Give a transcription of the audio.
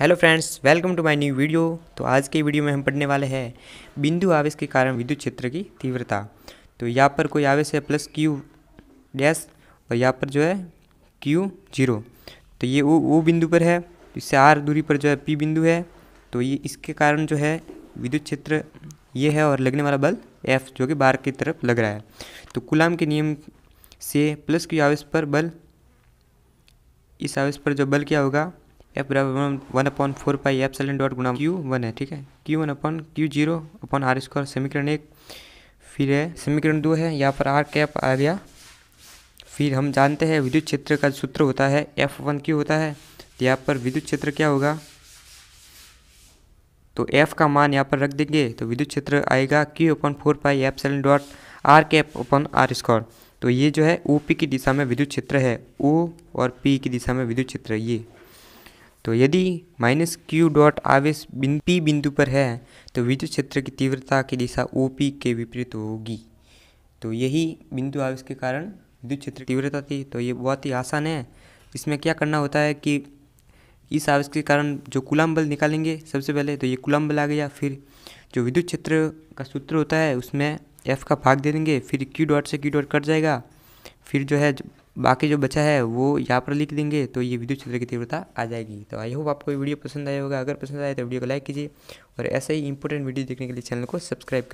hello friends welcome to my new video तो आज के वीडियो में हम पढ़ने वाले हैं बिंदु आवेश के कारण विद्युत क्षेत्र की तीव्रता तो यहाँ पर कोई आवेश है प्लस क्यू डैस और यहाँ पर जो है क्यू जीरो तो ये वो वो बिंदु पर है इससे आर दूरी पर जो है पी बिंदु है तो ये इसके कारण जो है विद्युत क्षेत्र ये है और लगने वाला बल एफ जो कि बार की तरफ लग रहा है तो गुलाम के नियम से प्लस क्यू आवेश पर बल इस आवेश पर जो बल क्या होगा एफ बराबर one upon four pi epsilon dot गुना क्यू वन है ठीक है Q one upon Q zero upon R square समीकरण एक फिर है समीकरण दो है यहाँ पर आर कैप आ गया फिर हम जानते हैं विद्युत क्षेत्र का सूत्र होता है एफ वन क्यू होता है तो यहाँ पर विद्युत क्षेत्र क्या होगा तो एफ का मान यहाँ पर रख देंगे तो विद्युत क्षेत्र आएगा Q upon four pi epsilon dot R cap upon R square तो ये जो है ओ पी की दिशा में विद्युत क्षेत्र है ओ और पी की दिशा में विद्युत क्षेत्र ये तो यदि माइनस क्यू डॉट आवेश बिंदु पी बिंदु पर है तो विद्युत क्षेत्र की तीव्रता की दिशा ओ पी के विपरीत होगी तो यही बिंदु आवेश के कारण विद्युत क्षेत्र की तीव्रता थी तो ये बहुत ही आसान है इसमें क्या करना होता है कि इस आवेश के कारण जो कुलाम बल निकालेंगे सबसे पहले तो ये कुलाम बल आ गया फिर जो विद्युत क्षेत्र का सूत्र होता है उसमें एफ का भाग दे देंगे फिर क्यू डॉट से क्यू डॉट कट जाएगा फिर जो है बाकी जो बचा है वो यहाँ पर लिख देंगे तो ये विद्युत क्षेत्र की तीव्रता आ जाएगी तो आई होप आपको ये वीडियो पसंद आया होगा अगर पसंद आया तो वीडियो को लाइक कीजिए और ऐसे ही इंपॉर्टेंट वीडियो देखने के लिए चैनल को सब्सक्राइब करें